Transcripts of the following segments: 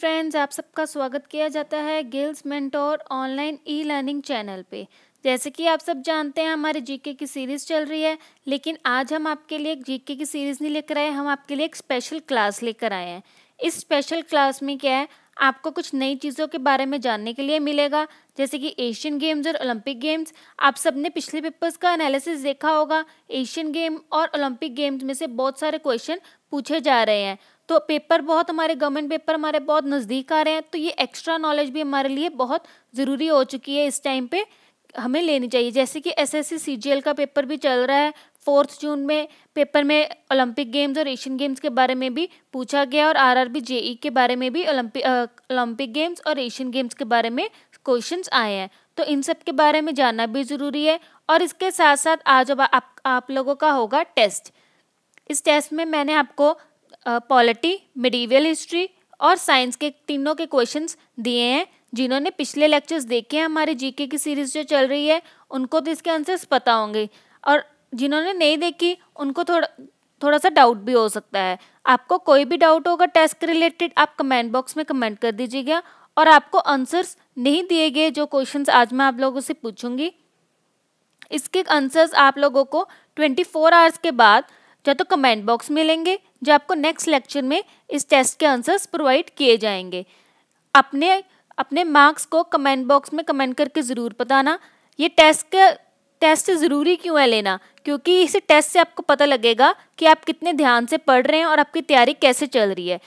Friends आप सबका स्वागत किया जाता है Gill's mentor online e learning channel पे जैसे कि आप सब जानते हैं हमारे जीके की सीरीज़ चल रही है लेकिन आज हम आपके लिए जीके की सीरीज़ नहीं लेकर आए हम आपके लिए एक स्पेशल क्लास लेकर आए हैं इस स्पेशल क्लास में क्या है आपको कुछ नई चीज़ों के बारे में जानने के लिए मिलेगा जैसे कि एशियन गेम्स और ओलंपिक गेम्स आप सब ने पिछले पेपर्स का एनालिसिस देखा होगा एशियन गेम और ओलंपिक गेम्स में से बहुत सारे क्वेश्चन पूछे जा रहे हैं तो पेपर बहुत हमारे गवर्नमेंट पेपर हमारे बहुत नज़दीक आ रहे हैं तो ये एक्स्ट्रा नॉलेज भी हमारे लिए बहुत ज़रूरी हो चुकी है इस टाइम पे हमें लेनी चाहिए जैसे कि एस सीजीएल का पेपर भी चल रहा है फोर्थ जून में पेपर में ओलंपिक गेम्स और एशियन गेम्स के बारे में भी पूछा गया और आरआरबी जेई e के बारे में भी ओलंपिक ओलंपिक गेम्स और एशियन गेम्स के बारे में क्वेश्चंस आए हैं तो इन सब के बारे में जानना भी ज़रूरी है और इसके साथ साथ आज अब आप, आप लोगों का होगा टेस्ट इस टेस्ट में मैंने आपको पॉलिटी मिडीवियल हिस्ट्री और साइंस के तीनों के क्वेश्चंस दिए हैं जिन्होंने पिछले लेक्चर्स देखे हैं हमारे जीके की सीरीज जो चल रही है उनको तो इसके आंसर्स पता होंगे और जिन्होंने नहीं देखी उनको थोड़ा थोड़ा सा डाउट भी हो सकता है आपको कोई भी डाउट होगा टेस्ट के रिलेटेड आप कमेंट बॉक्स में कमेंट कर दीजिएगा और आपको आंसर्स नहीं दिए गए जो क्वेश्चंस आज मैं आप लोगों से पूछूंगी इसके आंसर्स आप लोगों को 24 आवर्स के बाद या तो कमेंट बॉक्स में लेंगे जो आपको नेक्स्ट लेक्चर में इस टेस्ट के आंसर्स प्रोवाइड किए जाएंगे अपने अपने मार्क्स को कमेंट बॉक्स में कमेंट करके ज़रूर बताना ये टेस्ट का टेस्ट ज़रूरी क्यों है लेना क्योंकि इस टेस्ट से आपको पता लगेगा कि आप कितने ध्यान से पढ़ रहे हैं और आपकी तैयारी कैसे चल रही है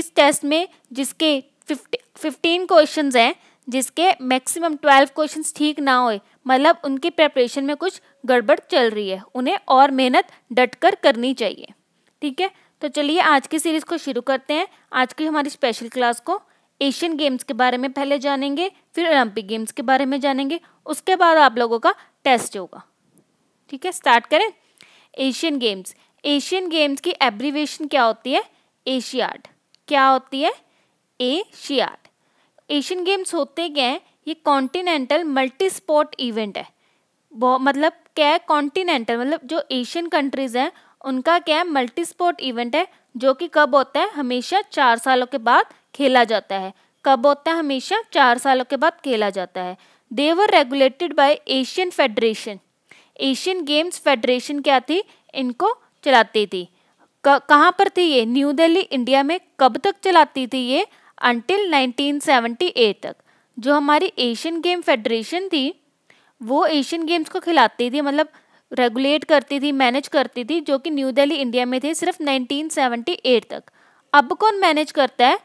इस टेस्ट में जिसके फिफ्टी फिफ्टीन क्वेश्चन हैं जिसके मैक्सिमम ट्वेल्व क्वेश्चन ठीक ना होए मतलब उनकी प्रेपरेशन में कुछ गड़बड़ चल रही है उन्हें और मेहनत डट कर करनी चाहिए ठीक है तो चलिए आज की सीरीज़ को शुरू करते हैं आज की हमारी स्पेशल क्लास को एशियन गेम्स के बारे में पहले जानेंगे फिर ओलंपिक गेम्स के बारे में जानेंगे उसके बाद आप लोगों का टेस्ट होगा ठीक है स्टार्ट करें एशियन गेम्स एशियन गेम्स की एब्रीवेशन क्या होती है एशियाड क्या होती है एशियाड एशियन गेम्स होते क्या हैं ये कॉन्टिनेंटल मल्टी स्पोर्ट इवेंट है मतलब क्या है कॉन्टिनेंटल मतलब जो एशियन कंट्रीज़ हैं उनका क्या है मल्टी स्पोर्ट इवेंट है जो कि कब होता है हमेशा चार सालों के बाद खेला जाता है कब होता है हमेशा चार सालों के बाद खेला जाता है they were regulated by Asian federation Asian games federation क्या थी इनको चलाती थी कहाँ पर थी ये न्यू दिल्ली इंडिया में कब तक चलाती थी ये अंटिल 1978 तक जो हमारी एशियन गेम फेडरेशन थी वो एशियन गेम्स को खिलाती थी मतलब रेगुलेट करती थी मैनेज करती थी जो कि न्यू दिल्ली इंडिया में थे सिर्फ 1978 तक अब कौन मैनेज करता है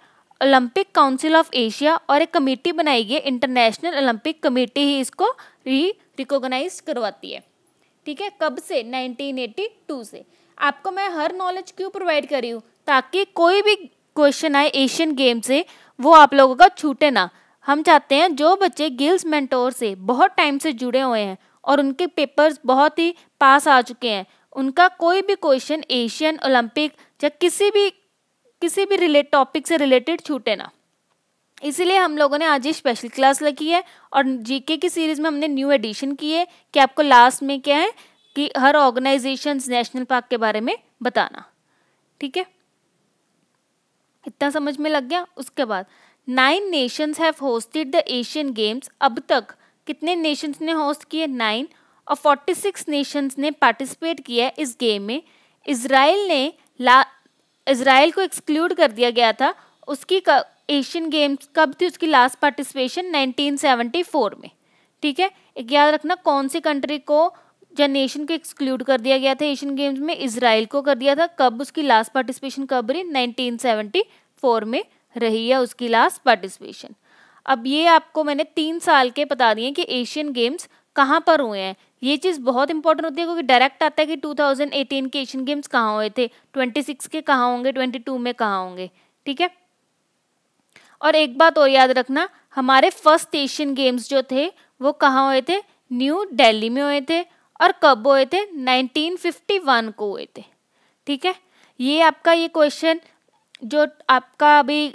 ओलंपिक काउंसिल ऑफ एशिया और एक कमेटी बनाई गई इंटरनेशनल ओलंपिक कमेटी ही इसको री रिकोगनाइज करवाती है ठीक है कब से 1982 से आपको मैं हर नॉलेज क्यों प्रोवाइड करी हूँ ताकि कोई भी क्वेश्चन आए एशियन गेम से वो आप लोगों का छूटे ना हम चाहते हैं जो बच्चे गिल्स मेंटोर से बहुत टाइम से जुड़े हुए हैं और उनके पेपर्स बहुत ही पास आ चुके हैं उनका कोई भी क्वेश्चन एशियन ओलंपिक या किसी भी किसी भी रिलेट टॉपिक से रिलेटेड छूटे ना इसीलिए हम लोगों ने आज ये स्पेशल क्लास लगी है और जीके की सीरीज़ में हमने न्यू एडिशन की है कि आपको लास्ट में क्या है कि हर ऑर्गेनाइजेशन नेशनल पार्क के बारे में बताना ठीक है इतना समझ में लग गया उसके बाद nine nations have hosted the Asian games अब तक कितने नेशंस ने होस्ट किए नाइन और सिक्स नेशंस ने पार्टिसिपेट किया है इस गेम में इसराइल ने ला इसराइल को एक्सक्लूड कर दिया गया था उसकी एशियन गेम्स कब थी उसकी लास्ट पार्टिसिपेशन 1974 में ठीक है एक याद रखना कौन सी कंट्री को या नेशन को एक्सक्लूड कर दिया गया था एशियन गेम्स में इसराइल को कर दिया था कब उसकी लास्ट पार्टिसिपेशन कब रही 1974 में रही है उसकी लास्ट पार्टिसिपेशन अब ये आपको मैंने तीन साल के बता दिए कि एशियन गेम्स कहाँ पर हुए हैं ये चीज़ बहुत इंपॉर्टेंट होती है क्योंकि डायरेक्ट आता है कि 2018 के एशियन गेम्स कहाँ हुए थे 26 के कहाँ होंगे 22 में कहाँ होंगे ठीक है और एक बात और याद रखना हमारे फर्स्ट एशियन गेम्स जो थे वो कहाँ हुए थे न्यू दिल्ली में हुए थे और कब हुए थे 1951 को हुए थे ठीक है ये आपका ये क्वेश्चन जो आपका अभी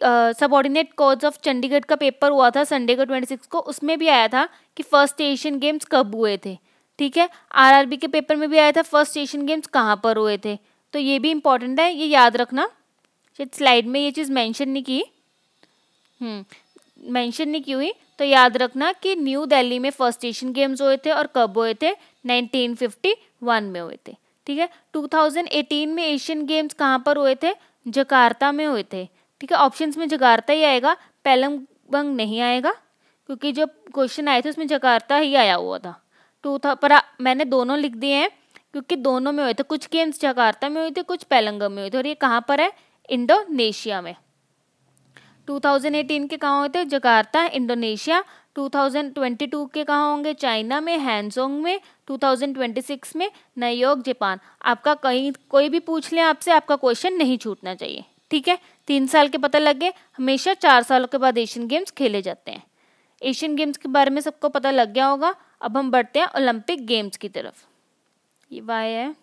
ऑर्डिनेट कोर्स ऑफ चंडीगढ़ का पेपर हुआ था संडे को ट्वेंटी सिक्स को उसमें भी आया था कि फर्स्ट एशियन गेम्स कब हुए थे ठीक है आरआरबी के पेपर में भी आया था फर्स्ट एशियन गेम्स कहाँ पर हुए थे तो ये भी इम्पॉर्टेंट है ये याद रखना शायद स्लाइड में ये चीज़ मैंशन नहीं की मैंशन हम्म, नहीं की हुई तो याद रखना कि न्यू दिल्ली में फर्स्ट एशियन गेम्स हुए थे और कब हुए थे 1951 में हुए थे ठीक है 2018 में एशियन गेम्स कहाँ पर हुए थे जकार्ता में हुए थे ठीक है ऑप्शंस में जकार्ता ही आएगा पैलमबंग नहीं आएगा क्योंकि जब क्वेश्चन आए थे उसमें जकार्ता ही आया हुआ था टू था पर मैंने दोनों लिख दिए हैं क्योंकि दोनों में हुए थे कुछ गेम्स जकार्ता में हुए थे कुछ पैलंगम में हुए थे और ये कहाँ पर है इंडोनेशिया में 2018 के कहाँ हुए थे जकार्ता इंडोनेशिया 2022 के कहाँ होंगे चाइना में हैंजोंग में 2026 में न्यूयॉर्क जापान आपका कहीं कोई भी पूछ लें आपसे आपका क्वेश्चन नहीं छूटना चाहिए ठीक है तीन साल के पता लग गए हमेशा चार सालों के बाद एशियन गेम्स खेले जाते हैं एशियन गेम्स के बारे में सबको पता लग गया होगा अब हम बढ़ते हैं ओलंपिक गेम्स की तरफ ये बाय है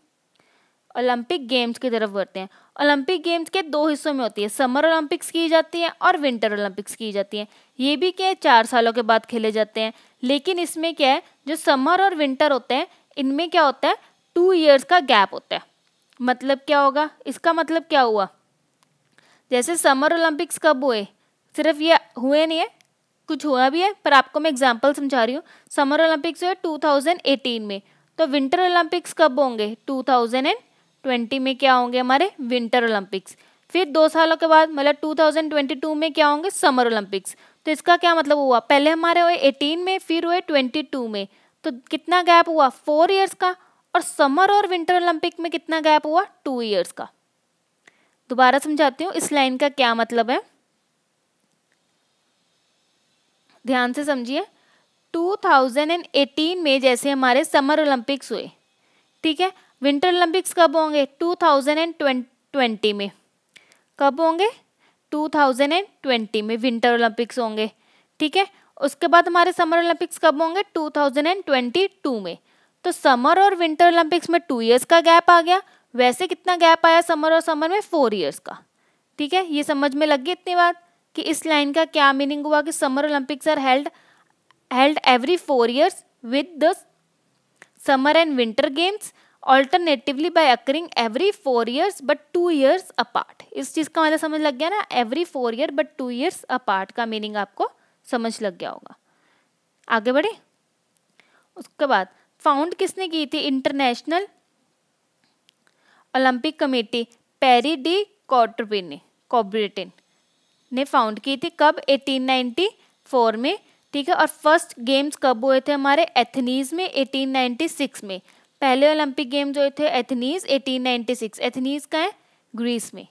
ओलंपिक गेम्स की तरफ बढ़ते हैं ओलंपिक गेम्स के दो हिस्सों में होती है समर ओलंपिक्स की जाती है और विंटर ओलंपिक्स की जाती है ये भी क्या है चार सालों के बाद खेले जाते हैं लेकिन इसमें क्या है जो समर और विंटर होते हैं इनमें क्या होता है टू ईयर्स का गैप होता है मतलब क्या होगा इसका मतलब क्या हुआ जैसे समर ओलंपिक्स कब हुए सिर्फ ये हुए नहीं है कुछ हुआ भी है पर आपको मैं एग्जाम्पल समझा रही हूँ समर ओलंपिक्स हुए टू में तो विंटर ओलंपिक्स कब होंगे थाउजेंड एंड ट्वेंटी में क्या होंगे हमारे विंटर ओलंपिक्स फिर दो सालों के बाद मतलब 2022 में क्या होंगे समर ओलंपिक्स तो इसका क्या मतलब हुआ पहले हमारे हुए 18 में फिर हुए 22 में तो कितना गैप हुआ फोर ईयर्स का और समर और विंटर ओलंपिक में कितना गैप हुआ टू ईयर्स का दोबारा समझाती हूँ इस लाइन का क्या मतलब है ध्यान से समझिए 2018 में जैसे हमारे समर ओलंपिक्स हुए ठीक है विंटर ओलंपिक्स कब होंगे 2020 में कब होंगे 2020 में विंटर ओलंपिक्स होंगे ठीक है उसके बाद हमारे समर ओलंपिक्स कब होंगे 2022 में तो समर और विंटर ओलंपिक्स में टू ईयर्स का गैप आ गया वैसे कितना गैप आया समर और समर में फोर ईयर्स का ठीक है ये समझ में लग गई इतनी बात कि इस लाइन का क्या मीनिंग हुआ कि summer Olympics are held held every four years with the summer and winter games alternatively by occurring every four years but two years apart इस चीज़ का मतलब समझ लग गया ना every four year but two years apart का meaning आपको समझ लग गया होगा आगे बढ़े उसके बाद फाउंड किसने की थी International Olympic Committee Pierre de Coubertin ने कॉब्रिटिन ने फाउंड की थी कब 1894 में ठीक है और फर्स्ट गेम्स कब हुए थे हमारे एथनीज में 1896 में पहले ओलंपिक गेम जो थे एथनीज 1896 एथनीज का है ग्रीस में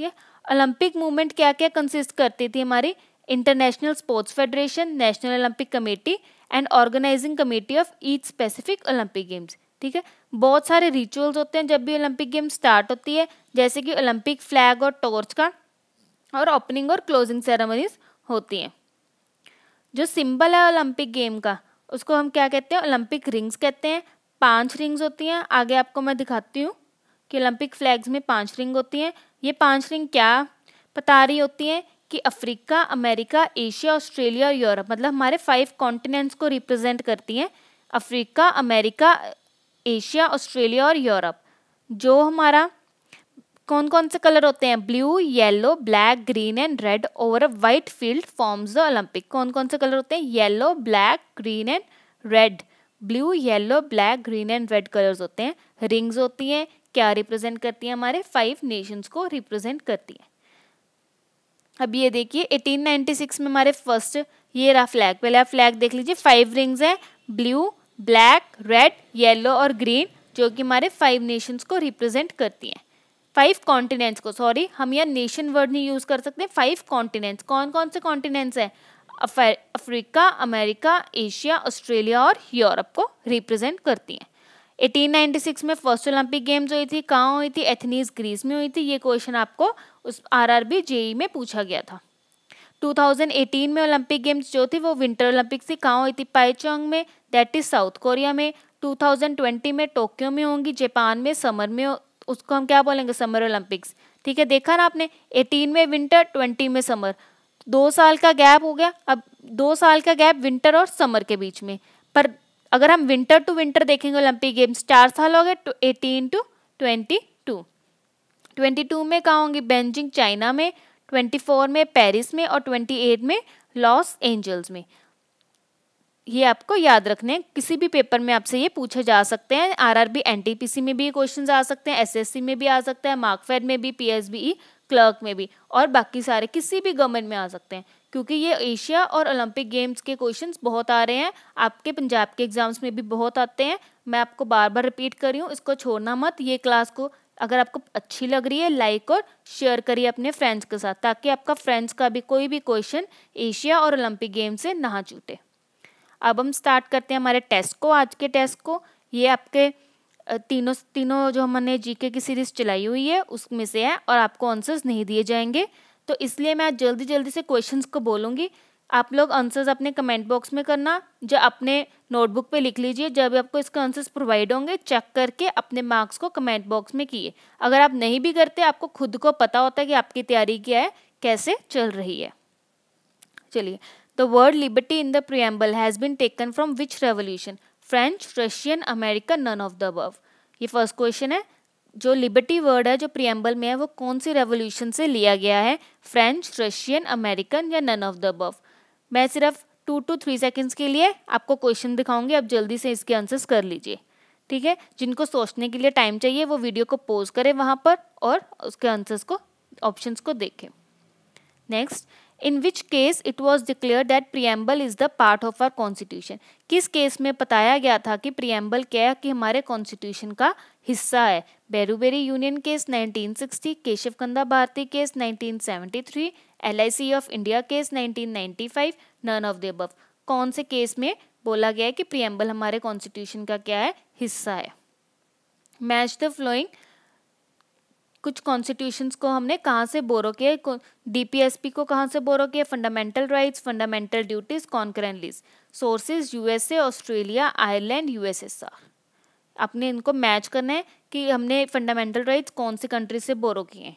ये ओलंपिक मूवमेंट क्या क्या कंसिस्ट करती थी हमारी international sports federation national Olympic committee and organising committee of each specific Olympic games ठीक है बहुत सारे रिचुअल्स होते हैं जब भी ओलंपिक गेम स्टार्ट होती है जैसे कि ओलंपिक फ्लैग और टॉर्च का और ओपनिंग और क्लोजिंग सेरेमनीज होती हैं जो सिंबल है ओलंपिक गेम का उसको हम क्या कहते हैं ओलंपिक रिंग्स कहते हैं पांच रिंग्स होती हैं आगे आपको मैं दिखाती हूँ कि ओलंपिक फ्लैग्स में पांच रिंग होती हैं ये पांच रिंग क्या बता रही होती हैं कि अफ्रीका अमेरिका एशिया ऑस्ट्रेलिया और यूरोप मतलब हमारे फाइव कॉन्टिनेंट्स को रिप्रेजेंट करती हैं अफ्रीका अमेरिका एशिया ऑस्ट्रेलिया और यूरोप जो हमारा कौन कौन से कलर होते हैं blue yellow black green and red over a white field forms the Olympic कौन कौन से कलर होते हैं yellow black green and red blue yellow black green and red colours होते हैं रिंग्स होती हैं क्या रिप्रेजेंट करती हैं हमारे फाइव नेशंस को रिप्रेजेंट करती हैं अब ये देखिए 1896 में हमारे फर्स्ट ये रहा फ्लैग पहले आप फ्लैग देख लीजिए फाइव रिंग्स हैं ब्लू ब्लैक रेड येलो और ग्रीन जो कि हमारे फाइव नेशंस को रिप्रेजेंट करती हैं फाइव कॉन्टिनेंट्स को सॉरी हम यहाँ नेशन वर्ड नहीं यूज़ कर सकते फाइव कॉन्टिनेंट्स कौन कौन से कॉन्टिनेंट्स हैं अफ्रीका अमेरिका एशिया ऑस्ट्रेलिया और यूरोप को रिप्रेजेंट करती हैं 1896 में फर्स्ट ओलंपिक गेम्स हुई थी कहाँ हुई थी एथनीस ग्रीस में हुई थी ये क्वेश्चन आपको उस आरआरबी जेई e में पूछा गया था 2018 में ओलंपिक गेम्स जो थी वो विंटर ओलंपिक थी कहाँ हुई थी पाइचोंग में दैट इज साउथ कोरिया में 2020 में टोक्यो में होंगी जापान में समर में उसको हम क्या बोलेंगे समर ओलंपिक्स ठीक है देखा ना आपने 18 में विंटर 20 में समर दो साल का गैप हो गया अब दो साल का गैप विंटर और समर के बीच में पर अगर हम विंटर टू विंटर देखेंगे ओलंपिक गेम्स चार साल हो गए eighteen to twenty two twenty two में कहाँ होंगी बेंजिंग चाइना में ट्वेंटी फोर में पेरिस में और ट्वेंटी एट में लॉस एंजल्स में ये आपको याद रखने हैं किसी भी पेपर में आपसे ये पूछे जा सकते हैं आरआरबी एनटीपीसी में भी क्वेश्चंस आ सकते हैं एसएससी में भी आ सकता है मार्कफेड में भी पीएसबीई क्लर्क में भी और बाकी सारे किसी भी गवर्नमेंट में आ सकते हैं क्योंकि ये एशिया और ओलंपिक गेम्स के क्वेश्चन बहुत आ रहे हैं आपके पंजाब के एग्जाम्स में भी बहुत आते हैं मैं आपको बार बार रिपीट कर रही हूँ इसको छोड़ना मत ये क्लास को अगर आपको अच्छी लग रही है लाइक और शेयर करिए अपने फ्रेंड्स के साथ ताकि आपका फ्रेंड्स का भी कोई भी क्वेश्चन एशिया और ओलंपिक गेम से ना छूटे अब हम स्टार्ट करते हैं हमारे टेस्ट को आज के टेस्ट को ये आपके तीनों तीनों जो हमने जीके की सीरीज चलाई हुई है उसमें से है और आपको आंसर्स नहीं दिए जाएंगे तो इसलिए मैं जल्दी जल्दी से क्वेश्चंस को बोलूँगी आप लोग आंसर्स अपने कमेंट बॉक्स में करना जो अपने नोटबुक पे लिख लीजिए जब आपको इसके आंसर्स प्रोवाइड होंगे चेक करके अपने मार्क्स को कमेंट बॉक्स में किए अगर आप नहीं भी करते आपको खुद को पता होता है कि आपकी तैयारी क्या है कैसे चल रही है चलिए the word liberty in the preamble has been taken from which revolution French Russian American none of the above ये फर्स्ट क्वेश्चन है जो लिबर्टी वर्ड है जो प्रियम्बल में है वो कौन सी रेवोल्यूशन से लिया गया है फ्रेंच रशियन अमेरिकन या नन ऑफ द अबव मैं सिर्फ टू टू थ्री सेकेंड्स के लिए आपको क्वेश्चन दिखाऊंगी आप जल्दी से इसके आंसर्स कर लीजिए ठीक है जिनको सोचने के लिए टाइम चाहिए वो वीडियो को पोज करें वहाँ पर और उसके आंसर्स को ऑप्शंस को देखें next in which case it was declared that preamble is the part of our constitution किस केस में बताया गया था कि प्रियम्बल क्या है कि हमारे कॉन्स्टिट्यूशन का हिस्सा है Berubari union case 1960 sixty Kesavananda Bharati case 1973 LIC of India case 1995 none of the above कौन से केस में बोला गया है कि प्रियम्बल हमारे कॉन्स्टिट्यूशन का क्या है हिस्सा है मैच द फ्लोइंग कुछ कॉन्स्टिट्यूशंस को हमने कहाँ से बोरो किया डीपीएसपी को कहाँ से बोरो किया fundamental rights fundamental duties concurrent lists sources USA Australia Ireland USSR आपने इनको मैच करना है कि हमने फंडामेंटल राइट्स कौन सी कंट्री से बोरो किए हैं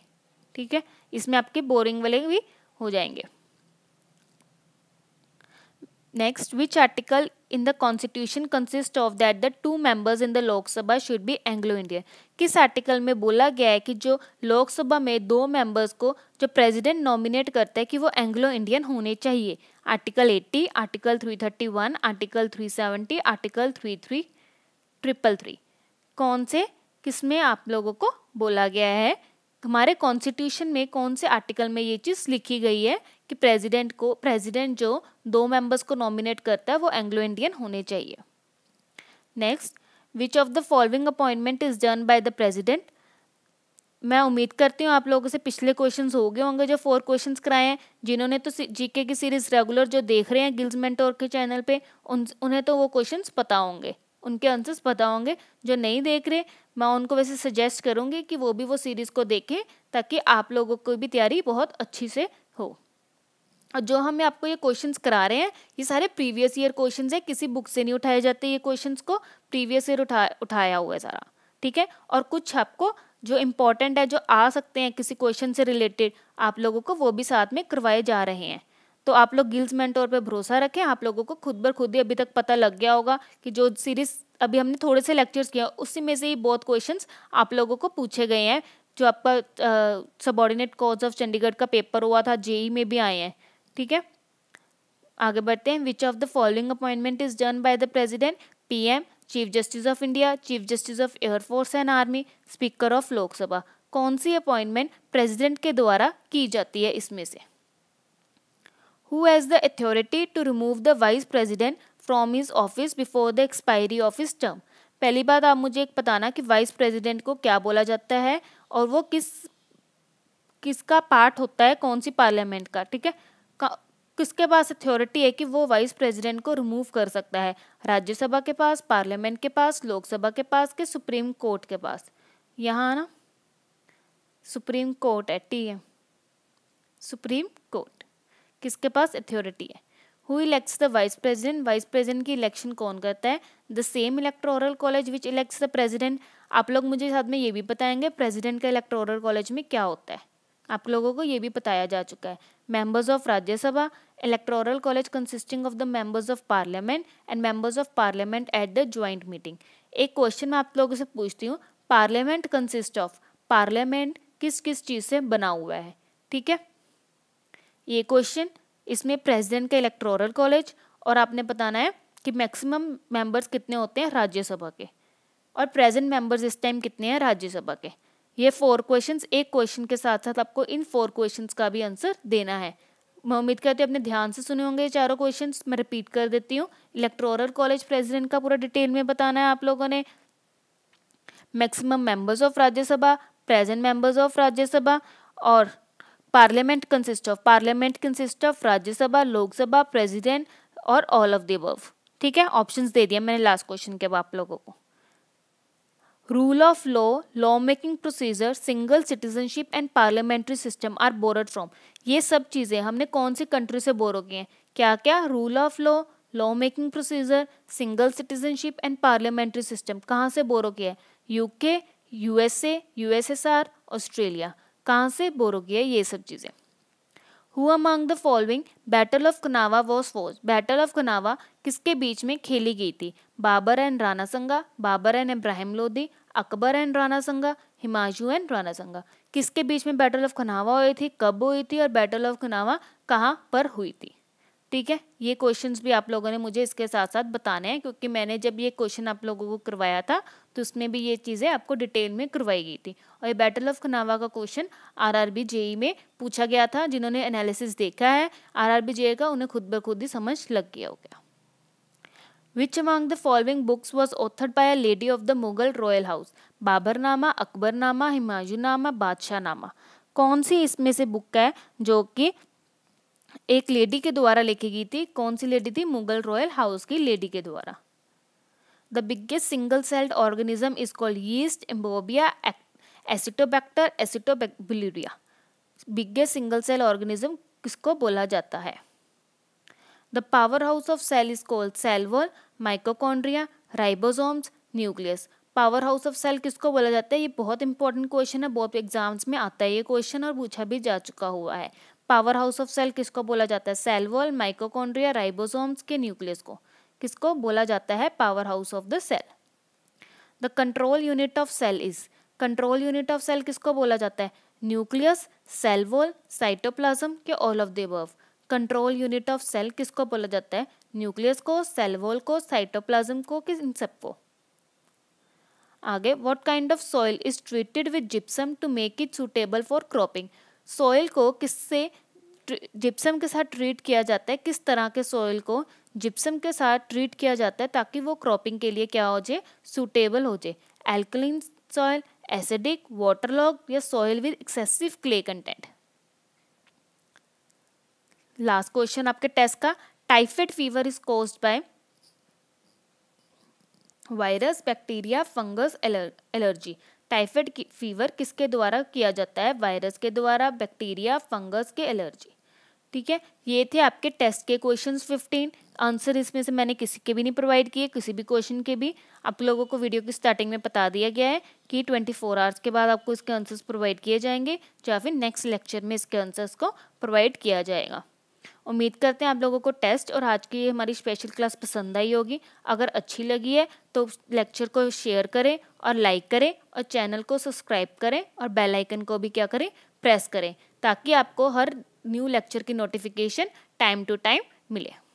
ठीक है इसमें आपके बोरिंग वाले भी हो जाएंगे next which article in the constitution consist of that the two members in the Lok Sabha should be Anglo Indian किस आर्टिकल में बोला गया है कि जो लोकसभा में दो मेंबर्स को जो प्रेसिडेंट नॉमिनेट करता है कि वो एंग्लो इंडियन होने चाहिए article 80, article 331, article 370, article three three triple three कौन से किस में आप लोगों को बोला गया है हमारे कॉन्स्टिट्यूशन में कौन से आर्टिकल में ये चीज़ लिखी गई है कि प्रेसिडेंट को प्रेसिडेंट जो दो मेंबर्स को नॉमिनेट करता है वो एंग्लो इंडियन होने चाहिए next which of the following appointment is done by the president मैं उम्मीद करती हूँ आप लोगों से पिछले क्वेश्चंस हो गए होंगे जो फोर क्वेश्चंस कराए हैं जिन्होंने तो जीके की सीरीज रेगुलर जो देख रहे हैं गिल्स मेंटोर के चैनल पे उन उन्हें तो वो क्वेश्चंस पता होंगे उनके आंसर्स पता होंगे जो नहीं देख रहे मैं उनको वैसे सजेस्ट करूँगी कि वो भी वो सीरीज़ को देखें ताकि आप लोगों को भी तैयारी बहुत अच्छी से हो और जो हमें आपको ये क्वेश्चंस करा रहे हैं ये सारे प्रीवियस ईयर क्वेश्चंस है किसी बुक से नहीं उठाए जाते ये क्वेश्चंस को प्रीवियस ईयर उठा उठाया हुआ है सारा ठीक है और कुछ आपको जो इम्पोर्टेंट है जो आ सकते हैं किसी क्वेश्चन से रिलेटेड आप लोगों को वो भी साथ में करवाए जा रहे हैं तो आप लोग गिल्स मेंटोर पर भरोसा रखें आप लोगों को खुद बर खुद ही अभी तक पता लग गया होगा कि जो सीरीज अभी हमने थोड़े से लेक्चर्स किए उसी में से ही बहुत क्वेश्चंस आप लोगों को पूछे गए हैं जो आपका सबॉर्डिनेट कॉज ऑफ चंडीगढ़ का पेपर हुआ था जेई में भी आए हैं ठीक है आगे बढ़ते हैं which of the following appointment is done by the president PM chief justice of India chief justice of air force and army speaker of Lok Sabha कौन सी अपॉइंटमेंट प्रेसिडेंट के द्वारा की जाती है इसमें से who has the authority to remove the vice president from his office before the expiry of his term पहली बात आप मुझे एक बताना कि वाइस प्रेसिडेंट को क्या बोला जाता है और वो किस किसका पार्ट होता है कौन सी पार्लियामेंट का ठीक है किसके पास अथॉरिटी है कि वो वाइस प्रेसिडेंट को रिमूव कर सकता है राज्यसभा के पास पार्लियामेंट के पास लोकसभा के पास के सुप्रीम कोर्ट के पास यहाँ ना सुप्रीम कोर्ट है टी एम सुप्रीम कोर्ट किसके पास अथॉरिटी है who elects the vice president vice president की इलेक्शन कौन करता है the same electoral college which elects the president आप लोग मुझे साथ में ये भी बताएंगे प्रेसिडेंट का इलेक्टोरल कॉलेज में क्या होता है आप लोगों को ये भी बताया जा चुका है members of Rajya Sabha, electoral college consisting of the members of parliament and members of parliament at the joint meeting. एक क्वेश्चन आप लोगों से पूछती हूँ पार्लियामेंट कंसिस्ट ऑफ पार्लियामेंट किस किस चीज़ से बना हुआ है ठीक है ये क्वेश्चन इसमें प्रेजिडेंट का इलेक्टोरल कॉलेज और आपने बताना है कि मैक्सिमम मेंबर्स कितने होते हैं राज्यसभा के और प्रेजेंट मेंबर्स इस टाइम कितने हैं राज्यसभा के ये फोर क्वेश्चंस एक क्वेश्चन के साथ साथ आपको इन फोर क्वेश्चंस का भी आंसर देना है मैं उम्मीद करती हूँ अपने ध्यान से सुने होंगे ये चारों क्वेश्चंस मैं रिपीट कर देती हूँ इलेक्ट्रोरल कॉलेज प्रेसिडेंट का पूरा डिटेल में बताना है आप लोगों ने maximum members of Rajya Sabha present members of Rajya Sabha और parliament consist of parliament consist of Rajya Sabha Lok Sabha president और ऑल ऑफ द अबव ठीक है ऑप्शंस दे दिया मैंने लास्ट क्वेश्चन के बाद आप लोगों को Rule of law, making procedure, single citizenship and parliamentary system are borrowed from. ये सब चीज़ें हमने कौन सी कंट्री से बोरो की हैं क्या क्या rule of law law making procedure single citizenship and parliamentary system कहाँ से बोरो किया है यूके यूएसए यूएसएसआर ऑस्ट्रेलिया कहाँ से बोरो किया है ये सब चीज़ें who among the following battle of Khanwa was fought battle of Khanwa किसके बीच में खेली गई थी Babar and Rana Sanga Babur and Ibrahim Lodi Akbar and Rana Sanga Humayun and Rana संगा किसके बीच में बैटल ऑफ खनावा हुई थी कब हुई थी और बैटल ऑफ खनावा कहाँ पर हुई थी ठीक है ये क्वेश्चंस भी आप लोगों ने मुझे इसके साथ साथ बताने हैं क्योंकि मैंने जब ये क्वेश्चन आप लोगों को करवाया था तो उसमें भी ये चीज़ें आपको डिटेल में करवाई गई थी और ये बैटल ऑफ खनावा का क्वेश्चन आरआरबी जेई में पूछा गया था जिन्होंने एनालिसिस देखा है आर आर e का उन्हें खुद ब खुद ही समझ लग गया हो गया Which among the following books was authored by a lady of the Mughal royal house? Baburnama Akbarnama हिमायूनामा नामा कौन सी इसमें से बुक है जो कि एक लेडी के द्वारा लिखी गई थी कौन सी लेडी थी मुगल रॉयल हाउस की लेडी के द्वारा the biggest single celled organism is called yeast amoeba acetobacter acetabularia biggest single cell organism किसको बोला जाता है The powerhouse of cell is called cell wall, mitochondria, ribosomes, nucleus. Power house of cell किसको बोला जाता है ये बहुत इंपॉर्टेंट क्वेश्चन है बहुत एग्जाम्स में आता है ये क्वेश्चन और पूछा भी जा चुका हुआ है पावर हाउस ऑफ सेल किसको बोला जाता है सेल वॉल माइक्रोकॉन्ड्रिया राइबोसोम्स के न्यूक्लियस को किसको बोला जाता है power house of the cell the control unit of cell is control unit of cell किसको बोला जाता है न्यूक्लियस सेल वॉल साइटोप्लाज्म के all of the above control unit of cell किसको बोला जाता है न्यूक्लियस को सेल वॉल को साइटोप्लाज्म को कि इन सबको आगे what kind of soil is treated with gypsum to make it suitable for cropping soil को किससे जिप्सम के साथ ट्रीट किया जाता है किस तरह के सॉइल को जिप्सम के साथ ट्रीट किया जाता है ताकि वो क्रॉपिंग के लिए क्या हो जाए सुटेबल हो जाए एल्कलिन सॉइल एसिडिक लॉग या soil with excessive clay content last question आपके टेस्ट का typhoid fever is caused by virus bacteria fungus allergy typhoid fever किसके द्वारा किया जाता है वायरस के द्वारा बैक्टीरिया फंगस के एलर्जी ठीक है ये थे आपके टेस्ट के क्वेश्चन फिफ्टीन आंसर इसमें से मैंने किसी के भी नहीं प्रोवाइड किए किसी भी क्वेश्चन के भी आप लोगों को वीडियो की स्टार्टिंग में बता दिया गया है कि ट्वेंटी फोर आवर्स के बाद आपको इसके आंसर्स प्रोवाइड किए जाएंगे या फिर नेक्स्ट लेक्चर में इसके आंसर्स को प्रोवाइड किया जाएगा उम्मीद करते हैं आप लोगों को टेस्ट और आज की हमारी स्पेशल क्लास पसंद आई होगी अगर अच्छी लगी है तो लेक्चर को शेयर करें और लाइक करें और चैनल को सब्सक्राइब करें और बेल आइकन को भी क्या करें प्रेस करें ताकि आपको हर न्यू लेक्चर की नोटिफिकेशन टाइम टू टाइम मिले